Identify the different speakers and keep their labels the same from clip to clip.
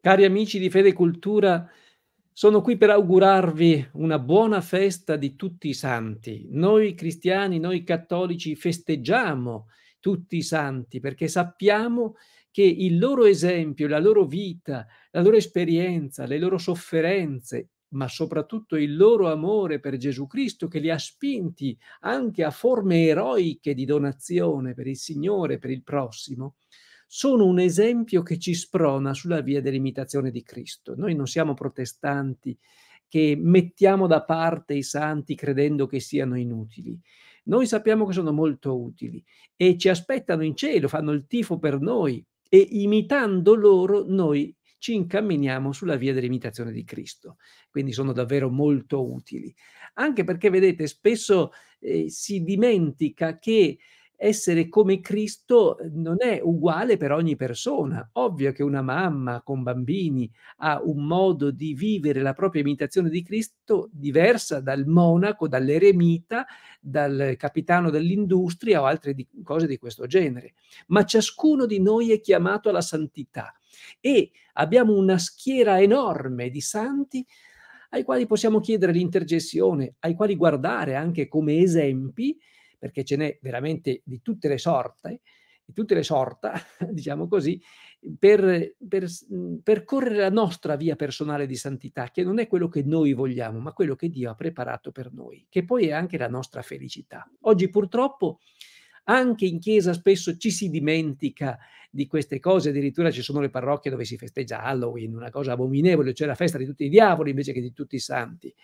Speaker 1: Cari amici di Fede e Cultura, sono qui per augurarvi una buona festa di tutti i santi. Noi cristiani, noi cattolici festeggiamo tutti i santi perché sappiamo che il loro esempio, la loro vita, la loro esperienza, le loro sofferenze, ma soprattutto il loro amore per Gesù Cristo che li ha spinti anche a forme eroiche di donazione per il Signore, per il prossimo, sono un esempio che ci sprona sulla via dell'imitazione di Cristo. Noi non siamo protestanti che mettiamo da parte i santi credendo che siano inutili. Noi sappiamo che sono molto utili e ci aspettano in cielo, fanno il tifo per noi e imitando loro noi ci incamminiamo sulla via dell'imitazione di Cristo. Quindi sono davvero molto utili. Anche perché, vedete, spesso eh, si dimentica che essere come Cristo eh, non è uguale per ogni persona. Ovvio che una mamma con bambini ha un modo di vivere la propria imitazione di Cristo diversa dal monaco, dall'eremita, dal capitano dell'industria o altre di, cose di questo genere. Ma ciascuno di noi è chiamato alla santità e abbiamo una schiera enorme di santi ai quali possiamo chiedere l'intercessione, ai quali guardare anche come esempi perché ce n'è veramente di tutte le sorte, di tutte le sorta, diciamo così, per, per mhmm, percorrere la nostra via personale di santità, che non è quello che noi vogliamo, ma quello che Dio ha preparato per noi, che poi è anche la nostra felicità. Oggi purtroppo anche in chiesa spesso ci si dimentica di queste cose, addirittura ci sono le parrocchie dove si festeggia Halloween, una cosa abominevole, cioè la festa di tutti i diavoli invece che di tutti i santi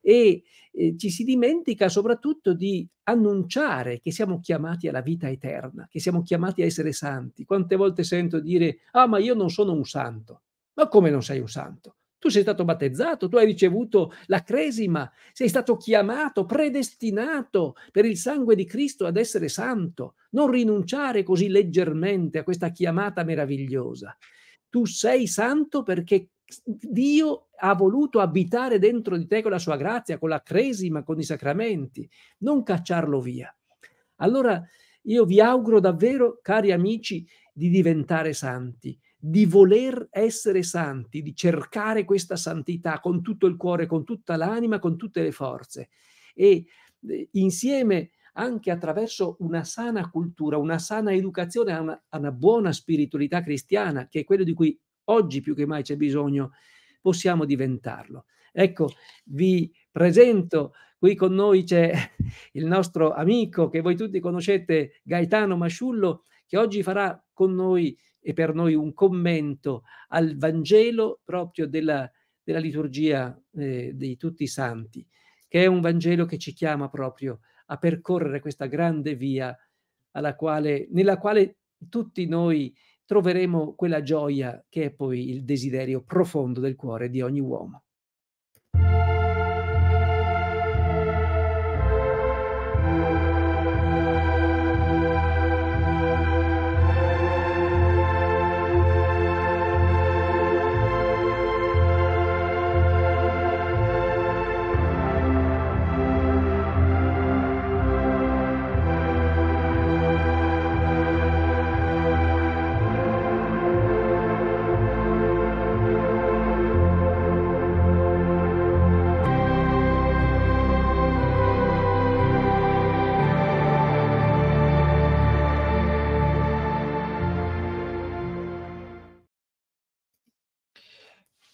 Speaker 1: e eh, ci si dimentica soprattutto di annunciare che siamo chiamati alla vita eterna, che siamo chiamati a essere santi. Quante volte sento dire, ah ma io non sono un santo. Ma come non sei un santo? Tu sei stato battezzato, tu hai ricevuto la cresima, sei stato chiamato, predestinato per il sangue di Cristo ad essere santo. Non rinunciare così leggermente a questa chiamata meravigliosa. Tu sei santo perché Dio ha voluto abitare dentro di te con la sua grazia, con la cresima, con i sacramenti, non cacciarlo via. Allora io vi auguro davvero, cari amici, di diventare santi, di voler essere santi, di cercare questa santità con tutto il cuore, con tutta l'anima, con tutte le forze e insieme anche attraverso una sana cultura, una sana educazione a una, a una buona spiritualità cristiana, che è quello di cui Oggi più che mai c'è bisogno, possiamo diventarlo. Ecco, vi presento, qui con noi c'è il nostro amico che voi tutti conoscete, Gaetano Masciullo, che oggi farà con noi e per noi un commento al Vangelo proprio della, della liturgia eh, di tutti i santi, che è un Vangelo che ci chiama proprio a percorrere questa grande via alla quale, nella quale tutti noi troveremo quella gioia che è poi il desiderio profondo del cuore di ogni uomo.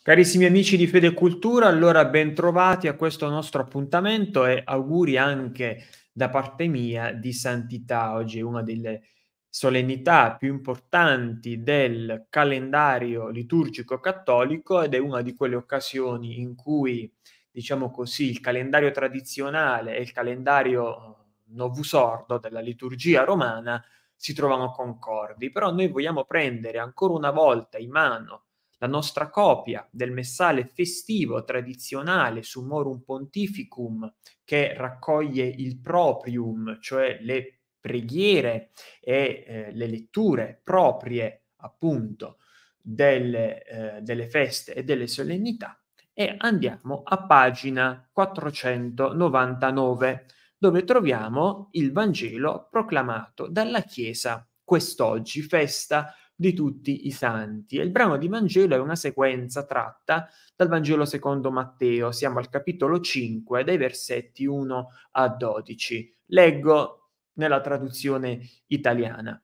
Speaker 2: Carissimi amici di Fede Cultura, allora bentrovati a questo nostro appuntamento e auguri anche da parte mia di Santità. Oggi è una delle solennità più importanti del calendario liturgico cattolico ed è una di quelle occasioni in cui, diciamo così, il calendario tradizionale e il calendario novusordo della liturgia romana si trovano concordi. Però noi vogliamo prendere ancora una volta in mano la nostra copia del messale festivo tradizionale Summorum Pontificum che raccoglie il proprium, cioè le preghiere e eh, le letture proprie appunto delle, eh, delle feste e delle solennità e andiamo a pagina 499 dove troviamo il Vangelo proclamato dalla Chiesa quest'oggi, festa di tutti i santi. E il brano di Vangelo è una sequenza tratta dal Vangelo secondo Matteo. Siamo al capitolo 5, dai versetti 1 a 12. Leggo nella traduzione italiana.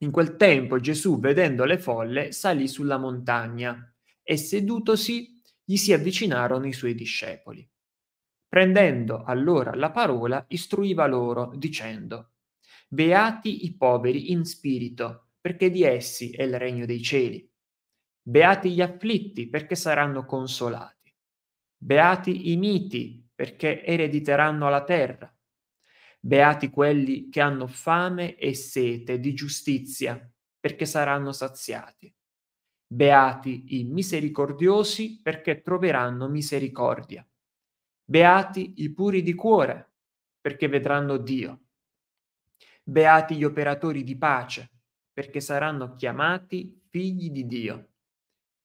Speaker 2: In quel tempo Gesù, vedendo le folle, salì sulla montagna e sedutosi gli si avvicinarono i suoi discepoli. Prendendo allora la parola, istruiva loro, dicendo, Beati i poveri in spirito, perché di essi è il regno dei cieli. Beati gli afflitti, perché saranno consolati. Beati i miti, perché erediteranno la terra. Beati quelli che hanno fame e sete di giustizia, perché saranno saziati. Beati i misericordiosi, perché troveranno misericordia. Beati i puri di cuore, perché vedranno Dio. Beati gli operatori di pace, perché perché saranno chiamati figli di Dio.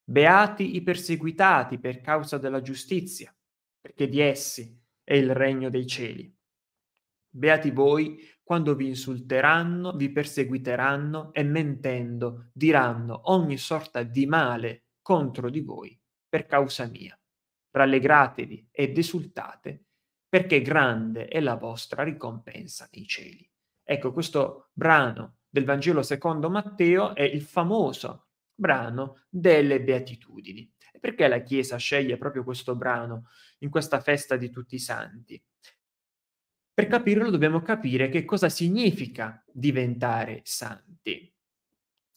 Speaker 2: Beati i perseguitati per causa della giustizia, perché di essi è il regno dei cieli. Beati voi quando vi insulteranno, vi perseguiteranno e mentendo diranno ogni sorta di male contro di voi per causa mia. Rallegratevi ed esultate, perché grande è la vostra ricompensa nei cieli. Ecco, questo brano del Vangelo secondo Matteo è il famoso brano delle Beatitudini. perché la Chiesa sceglie proprio questo brano in questa festa di tutti i santi? Per capirlo dobbiamo capire che cosa significa diventare santi.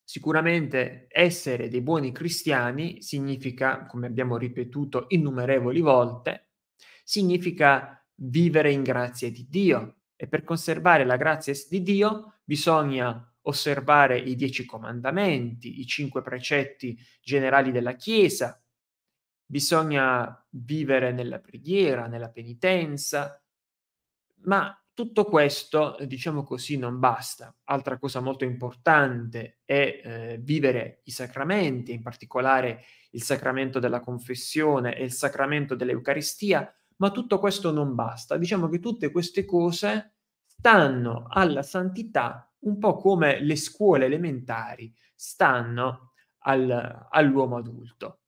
Speaker 2: Sicuramente essere dei buoni cristiani significa, come abbiamo ripetuto innumerevoli volte, significa vivere in grazia di Dio, e per conservare la grazia di Dio bisogna osservare i dieci comandamenti, i cinque precetti generali della Chiesa, bisogna vivere nella preghiera, nella penitenza, ma tutto questo, diciamo così, non basta. Altra cosa molto importante è eh, vivere i sacramenti, in particolare il sacramento della confessione e il sacramento dell'Eucaristia, ma tutto questo non basta. Diciamo che tutte queste cose stanno alla santità un po' come le scuole elementari stanno al, all'uomo adulto.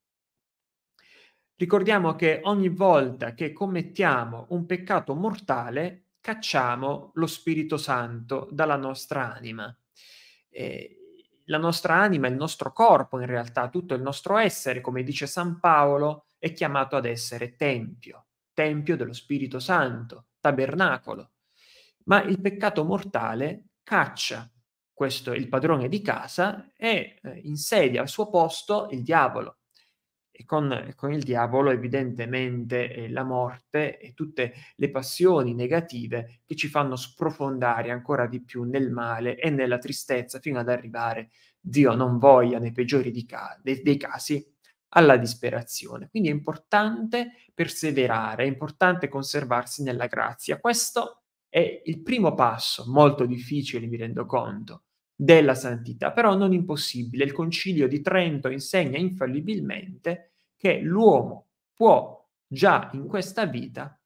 Speaker 2: Ricordiamo che ogni volta che commettiamo un peccato mortale, cacciamo lo Spirito Santo dalla nostra anima. Eh, la nostra anima, il nostro corpo in realtà, tutto il nostro essere, come dice San Paolo, è chiamato ad essere tempio tempio dello Spirito Santo, tabernacolo. Ma il peccato mortale caccia questo il padrone di casa e eh, insedia al suo posto il diavolo. E con, con il diavolo evidentemente eh, la morte e tutte le passioni negative che ci fanno sprofondare ancora di più nel male e nella tristezza fino ad arrivare, Dio non voglia, nei peggiori ca- dei, dei casi, alla disperazione. Quindi è importante perseverare, è importante conservarsi nella grazia. Questo è il primo passo, molto difficile, mi rendo conto, della santità, però non impossibile. Il Concilio di Trento insegna infallibilmente che l'uomo può già in questa vita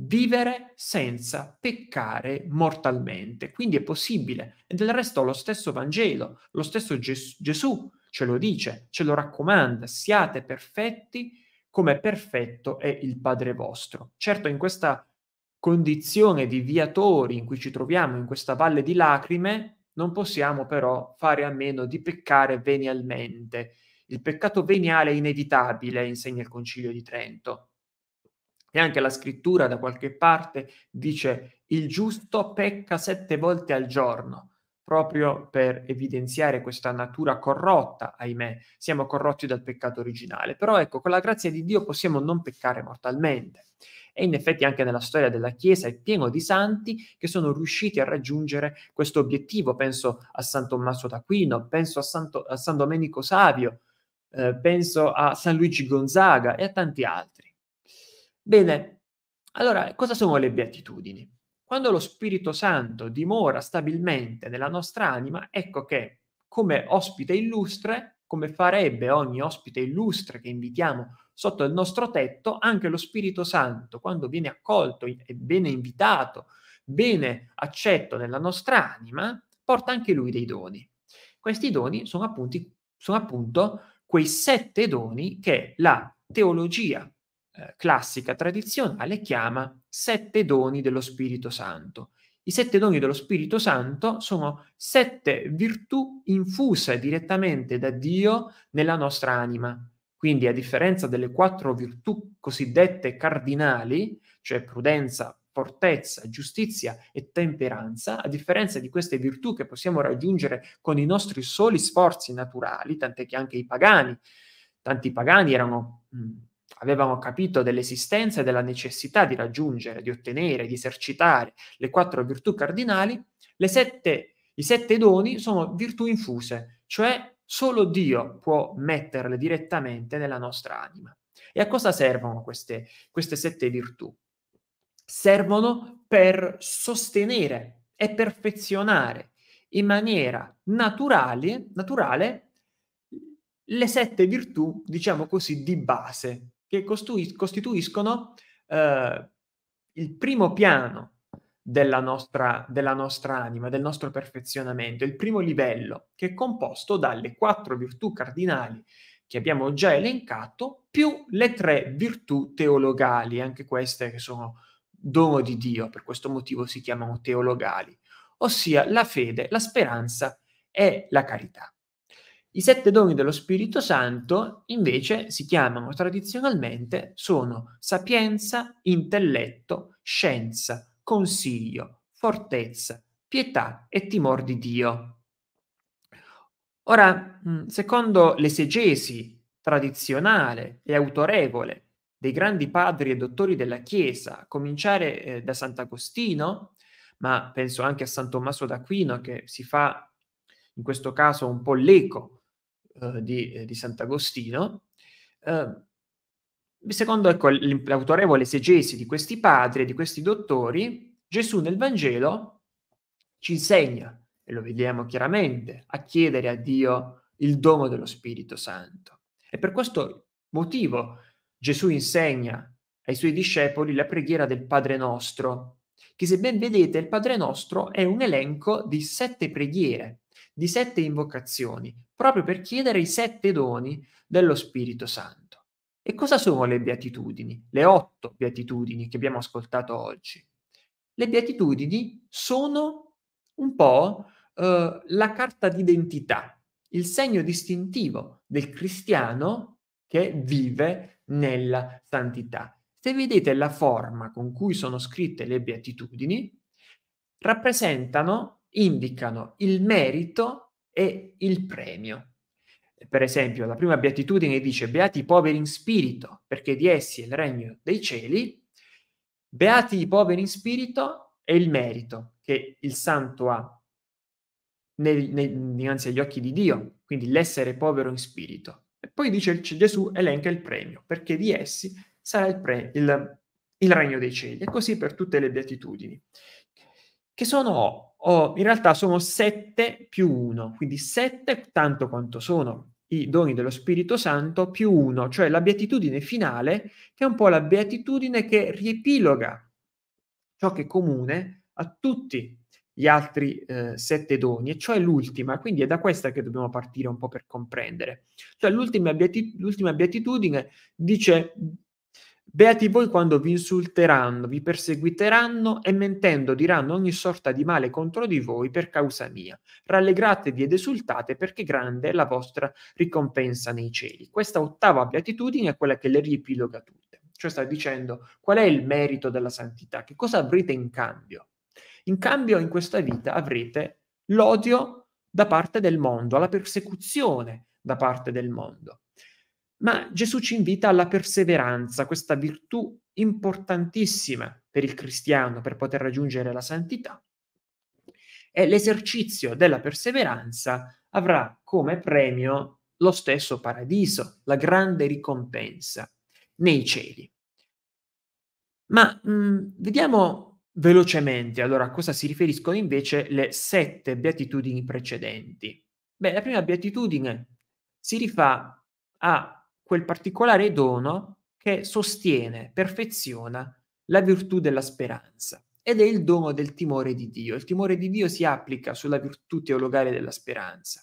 Speaker 2: vivere senza peccare mortalmente. Quindi è possibile. E del resto lo stesso Vangelo, lo stesso Ges- Gesù ce lo dice, ce lo raccomanda, siate perfetti come perfetto è il Padre vostro. Certo, in questa condizione di viatori in cui ci troviamo, in questa valle di lacrime, non possiamo però fare a meno di peccare venialmente. Il peccato veniale è inevitabile, insegna il Concilio di Trento. E anche la scrittura da qualche parte dice il giusto pecca sette volte al giorno proprio per evidenziare questa natura corrotta, ahimè, siamo corrotti dal peccato originale. Però ecco, con la grazia di Dio possiamo non peccare mortalmente. E in effetti anche nella storia della Chiesa è pieno di santi che sono riusciti a raggiungere questo obiettivo. Penso a San Tommaso d'Aquino, penso a, Santo, a San Domenico Savio, eh, penso a San Luigi Gonzaga e a tanti altri. Bene, allora cosa sono le beatitudini? Quando lo Spirito Santo dimora stabilmente nella nostra anima, ecco che come ospite illustre, come farebbe ogni ospite illustre che invitiamo sotto il nostro tetto, anche lo Spirito Santo, quando viene accolto e bene invitato, bene accetto nella nostra anima, porta anche lui dei doni. Questi doni sono, appunti, sono appunto quei sette doni che la teologia eh, classica tradizionale chiama sette doni dello Spirito Santo. I sette doni dello Spirito Santo sono sette virtù infuse direttamente da Dio nella nostra anima. Quindi, a differenza delle quattro virtù cosiddette cardinali, cioè prudenza, fortezza, giustizia e temperanza, a differenza di queste virtù che possiamo raggiungere con i nostri soli sforzi naturali, tant'è che anche i pagani, tanti pagani erano mh, avevano capito dell'esistenza e della necessità di raggiungere, di ottenere, di esercitare le quattro virtù cardinali, sette, i sette doni sono virtù infuse, cioè solo Dio può metterle direttamente nella nostra anima. E a cosa servono queste, queste sette virtù? Servono per sostenere e perfezionare in maniera naturale, naturale le sette virtù, diciamo così, di base che costituiscono eh, il primo piano della nostra, della nostra anima, del nostro perfezionamento, il primo livello che è composto dalle quattro virtù cardinali che abbiamo già elencato, più le tre virtù teologali, anche queste che sono dono di Dio, per questo motivo si chiamano teologali, ossia la fede, la speranza e la carità. I sette doni dello Spirito Santo invece si chiamano tradizionalmente sono sapienza, intelletto, scienza, consiglio, fortezza, pietà e timor di Dio. Ora, mm, secondo l'esegesi tradizionale e autorevole dei grandi padri e dottori della Chiesa, a cominciare eh, da Sant'Agostino, ma penso anche a San Tommaso d'Aquino che si fa in questo caso un po' l'eco eh, di, eh, di, Sant'Agostino. Ehm, secondo ecco, l'autorevole esegesi di questi padri e di questi dottori, Gesù nel Vangelo ci insegna, e lo vediamo chiaramente, a chiedere a Dio il dono dello Spirito Santo. E per questo motivo Gesù insegna ai suoi discepoli la preghiera del Padre nostro, che se ben vedete il Padre nostro è un elenco di sette preghiere di sette invocazioni, proprio per chiedere i sette doni dello Spirito Santo. E cosa sono le beatitudini? Le otto beatitudini che abbiamo ascoltato oggi. Le beatitudini sono un po' eh, la carta d'identità, il segno distintivo del cristiano che vive nella santità. Se vedete la forma con cui sono scritte le beatitudini, rappresentano indicano il merito e il premio. Per esempio, la prima beatitudine dice beati i poveri in spirito, perché di essi è il regno dei cieli, beati i poveri in spirito e il merito che il santo ha nel, nel, dinanzi agli occhi di Dio, quindi l'essere povero in spirito. E poi dice Gesù elenca il premio, perché di essi sarà il, pre, il, il regno dei cieli, e così per tutte le beatitudini, che sono ho, in realtà sono 7 più 1, quindi 7 tanto quanto sono i doni dello Spirito Santo più 1, cioè la beatitudine finale, che è un po' la beatitudine che riepiloga ciò che è comune a tutti gli altri eh, sette doni, e cioè l'ultima, quindi è da questa che dobbiamo partire un po' per comprendere. Cioè l'ultima, beati- l'ultima beatitudine dice Beati voi quando vi insulteranno, vi perseguiteranno e mentendo diranno ogni sorta di male contro di voi per causa mia. Rallegratevi ed esultate perché grande è la vostra ricompensa nei cieli. Questa ottava beatitudine è quella che le riepiloga tutte. Cioè sta dicendo qual è il merito della santità, che cosa avrete in cambio. In cambio in questa vita avrete l'odio da parte del mondo, la persecuzione da parte del mondo. Ma Gesù ci invita alla perseveranza, questa virtù importantissima per il cristiano per poter raggiungere la santità. E l'esercizio della perseveranza avrà come premio lo stesso paradiso, la grande ricompensa nei cieli. Ma mh, mm, vediamo velocemente allora a cosa si riferiscono invece le sette beatitudini precedenti. Beh, la prima beatitudine si rifà a quel particolare dono che sostiene, perfeziona la virtù della speranza ed è il dono del timore di Dio. Il timore di Dio si applica sulla virtù teologale della speranza.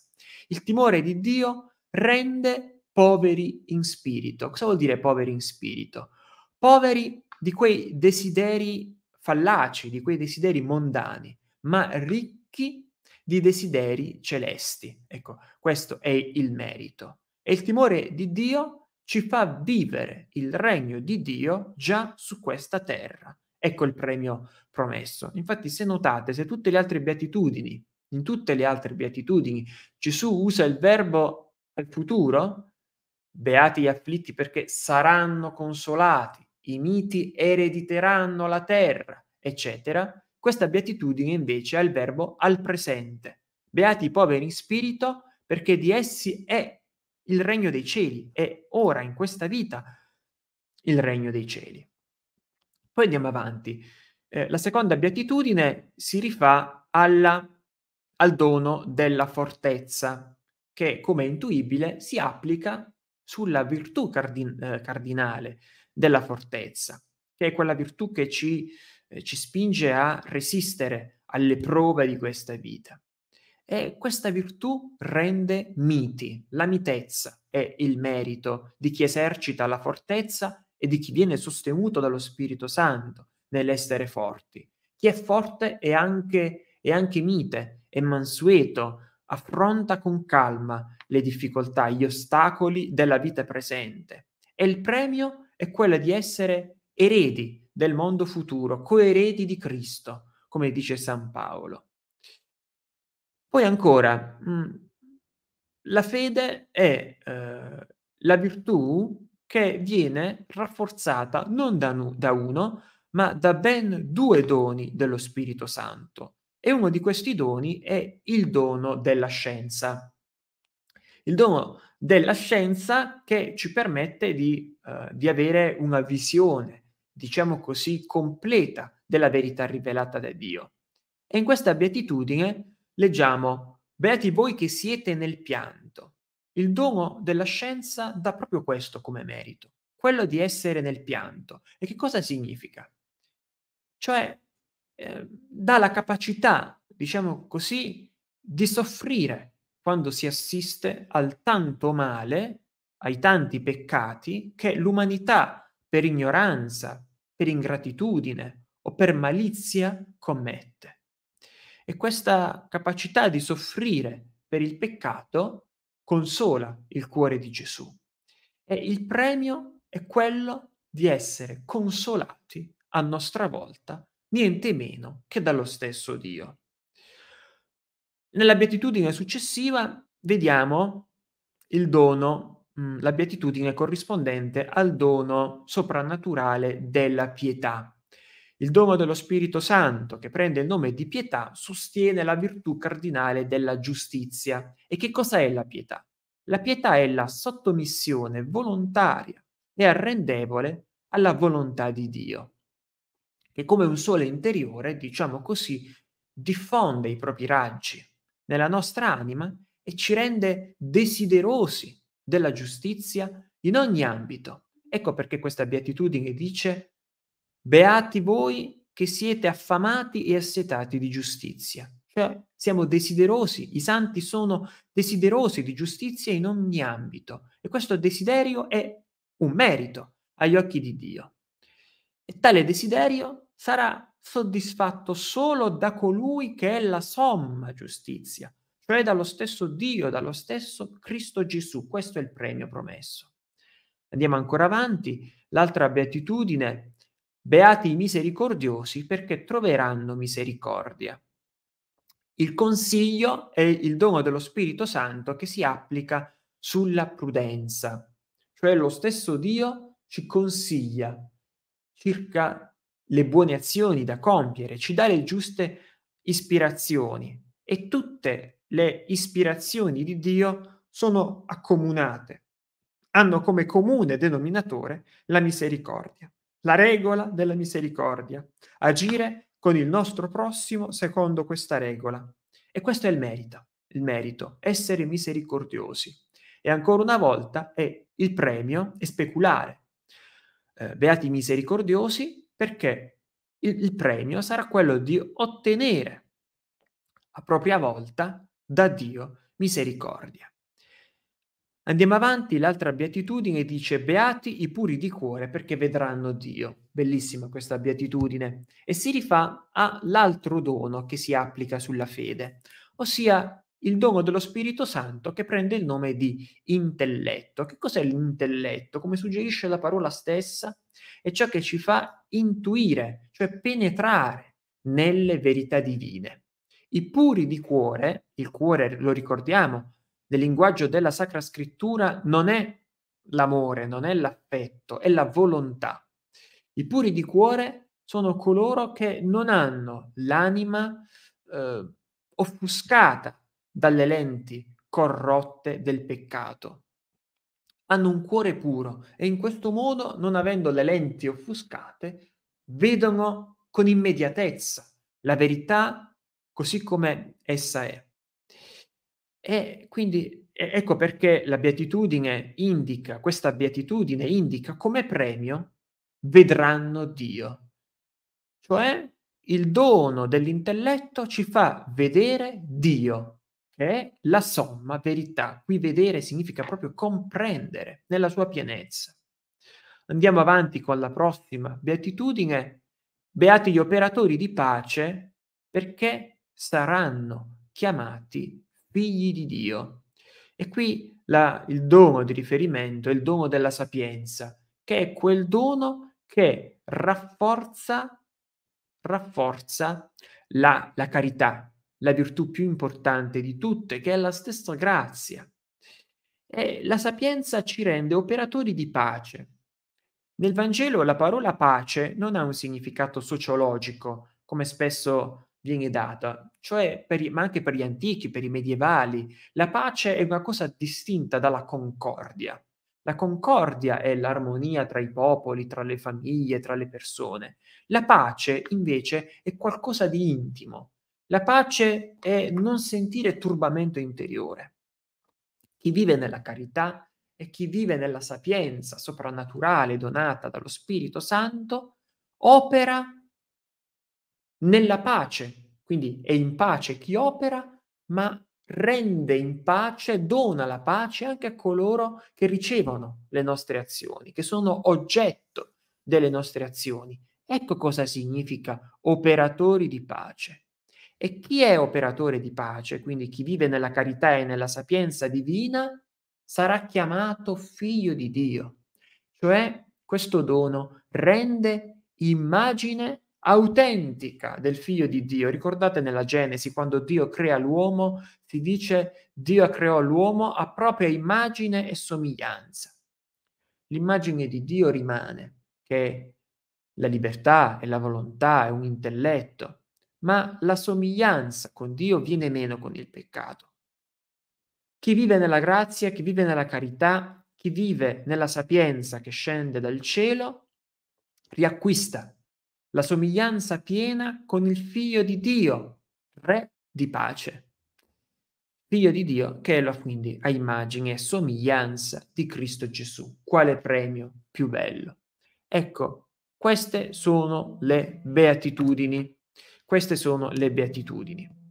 Speaker 2: Il timore di Dio rende poveri in spirito. Cosa vuol dire poveri in spirito? Poveri di quei desideri fallaci, di quei desideri mondani, ma ricchi di desideri celesti. Ecco, questo è il merito. E il timore di Dio ci fa vivere il regno di Dio già su questa terra. Ecco il premio promesso. Infatti, se notate, se tutte le altre beatitudini, in tutte le altre beatitudini, Gesù usa il verbo al futuro, beati gli afflitti perché saranno consolati, i miti erediteranno la terra, eccetera, questa beatitudine invece è il verbo al presente. Beati i poveri in spirito perché di essi è il regno dei cieli, è ora in questa vita il regno dei cieli. Poi andiamo avanti. Eh, la seconda beatitudine si rifà alla, al dono della fortezza, che come è intuibile si applica sulla virtù cardin- eh, cardinale della fortezza, che è quella virtù che ci, eh, ci spinge a resistere alle prove di questa vita. E questa virtù rende miti, la mitezza è il merito di chi esercita la fortezza e di chi viene sostenuto dallo Spirito Santo nell'essere forti. Chi è forte è anche, è anche mite, è mansueto, affronta con calma le difficoltà, gli ostacoli della vita presente. E il premio è quello di essere eredi del mondo futuro, coeredi di Cristo, come dice San Paolo. Poi ancora, mm, la fede è eh, la virtù che viene rafforzata non da, da uno, ma da ben due doni dello Spirito Santo. E uno di questi doni è il dono della scienza. Il dono della scienza che ci permette di, eh, di avere una visione, diciamo così, completa della verità rivelata da Dio. E in questa beatitudine Leggiamo, beati voi che siete nel pianto. Il dono della scienza dà proprio questo come merito, quello di essere nel pianto. E che cosa significa? Cioè, eh, dà la capacità, diciamo così, di soffrire quando si assiste al tanto male, ai tanti peccati che l'umanità, per ignoranza, per ingratitudine o per malizia, commette. E questa capacità di soffrire per il peccato consola il cuore di Gesù. E il premio è quello di essere consolati a nostra volta, niente meno che dallo stesso Dio. Nella beatitudine successiva vediamo il dono, mm, la beatitudine corrispondente al dono soprannaturale della pietà. Il dono dello Spirito Santo, che prende il nome di pietà, sostiene la virtù cardinale della giustizia. E che cosa è la pietà? La pietà è la sottomissione volontaria e arrendevole alla volontà di Dio, che come un sole interiore, diciamo così, diffonde i propri raggi nella nostra anima e ci rende desiderosi della giustizia in ogni ambito. Ecco perché questa beatitudine dice Beati voi che siete affamati e assetati di giustizia. Cioè, siamo desiderosi, i santi sono desiderosi di giustizia in ogni ambito e questo desiderio è un merito agli occhi di Dio. E tale desiderio sarà soddisfatto solo da colui che è la somma giustizia, cioè dallo stesso Dio, dallo stesso Cristo Gesù. Questo è il premio promesso. Andiamo ancora avanti. L'altra beatitudine Beati i misericordiosi perché troveranno misericordia. Il consiglio è il dono dello Spirito Santo che si applica sulla prudenza, cioè lo stesso Dio ci consiglia circa le buone azioni da compiere, ci dà le giuste ispirazioni e tutte le ispirazioni di Dio sono accomunate, hanno come comune denominatore la misericordia la regola della misericordia, agire con il nostro prossimo secondo questa regola. E questo è il merito, il merito, essere misericordiosi. E ancora una volta è il premio è speculare. Eh, beati misericordiosi perché il, il premio sarà quello di ottenere a propria volta da Dio misericordia. Andiamo avanti, l'altra beatitudine dice beati i puri di cuore perché vedranno Dio. Bellissima questa beatitudine e si rifà all'altro dono che si applica sulla fede, ossia il dono dello Spirito Santo che prende il nome di intelletto. Che cos'è l'intelletto? Come suggerisce la parola stessa, è ciò che ci fa intuire, cioè penetrare nelle verità divine. I puri di cuore, il cuore lo ricordiamo, del linguaggio della Sacra Scrittura non è l'amore, non è l'affetto, è la volontà. I puri di cuore sono coloro che non hanno l'anima eh, offuscata dalle lenti corrotte del peccato. Hanno un cuore puro e in questo modo, non avendo le lenti offuscate, vedono con immediatezza la verità così come essa è. E quindi ecco perché la beatitudine indica, questa beatitudine indica come premio vedranno Dio. Cioè il dono dell'intelletto ci fa vedere Dio, che è la somma verità. Qui vedere significa proprio comprendere nella sua pienezza. Andiamo avanti con la prossima beatitudine. Beati gli operatori di pace perché saranno chiamati figli di Dio. E qui la, il dono di riferimento è il dono della sapienza, che è quel dono che rafforza, rafforza la, la carità, la virtù più importante di tutte, che è la stessa grazia. E la sapienza ci rende operatori di pace. Nel Vangelo la parola pace non ha un significato sociologico, come spesso viene data, cioè i, ma anche per gli antichi, per i medievali. La pace è una cosa distinta dalla concordia. La concordia è l'armonia tra i popoli, tra le famiglie, tra le persone. La pace invece è qualcosa di intimo. La pace è non sentire turbamento interiore. Chi vive nella carità e chi vive nella sapienza soprannaturale donata dallo Spirito Santo opera nella pace, quindi è in pace chi opera, ma rende in pace, dona la pace anche a coloro che ricevono le nostre azioni, che sono oggetto delle nostre azioni. Ecco cosa significa operatori di pace. E chi è operatore di pace, quindi chi vive nella carità e nella sapienza divina, sarà chiamato figlio di Dio. Cioè questo dono rende immagine autentica del figlio di Dio. Ricordate nella Genesi, quando Dio crea l'uomo, si dice Dio creò l'uomo a propria immagine e somiglianza. L'immagine di Dio rimane, che è la libertà è la volontà è un intelletto, ma la somiglianza con Dio viene meno con il peccato. Chi vive nella grazia, chi vive nella carità, chi vive nella sapienza che scende dal cielo, riacquista la somiglianza piena con il figlio di Dio, re di pace. Figlio di Dio che è quindi a immagine e somiglianza di Cristo Gesù. Quale premio più bello? Ecco, queste sono le beatitudini. Queste sono le beatitudini.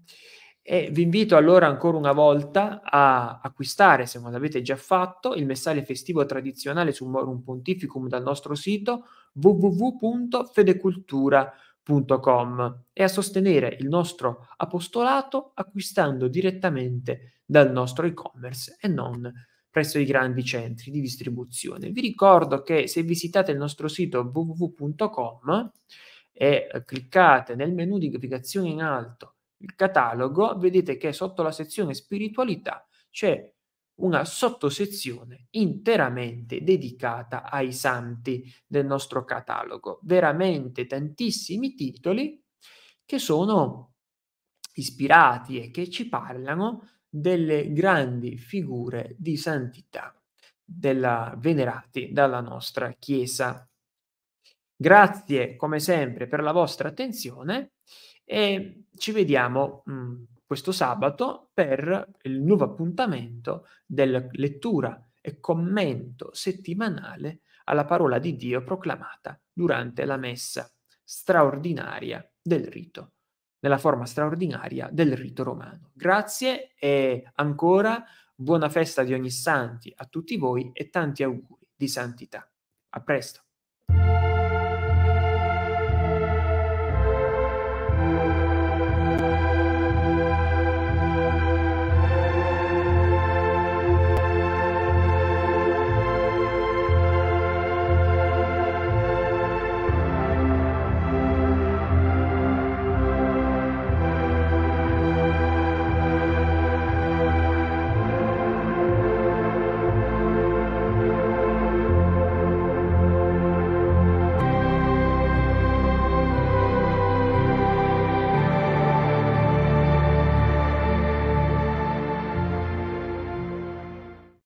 Speaker 2: E vi invito allora ancora una volta a acquistare, se non l'avete già fatto, il messale festivo tradizionale su Morum Pontificum dal nostro sito www.fedecultura.com e a sostenere il nostro apostolato acquistando direttamente dal nostro e-commerce e non presso i grandi centri di distribuzione. Vi ricordo che se visitate il nostro sito www.com e cliccate nel menu di navigazione in alto il catalogo, vedete che sotto la sezione spiritualità c'è una sottosezione interamente dedicata ai santi del nostro catalogo. Veramente tantissimi titoli che sono ispirati e che ci parlano delle grandi figure di santità della, venerati dalla nostra Chiesa. Grazie come sempre per la vostra attenzione e ci vediamo mh, mm, questo sabato per il nuovo appuntamento della lettura e commento settimanale alla parola di Dio proclamata durante la messa straordinaria del rito, nella forma straordinaria del rito romano. Grazie e ancora buona festa di ogni santi a tutti voi e tanti auguri di santità. A presto.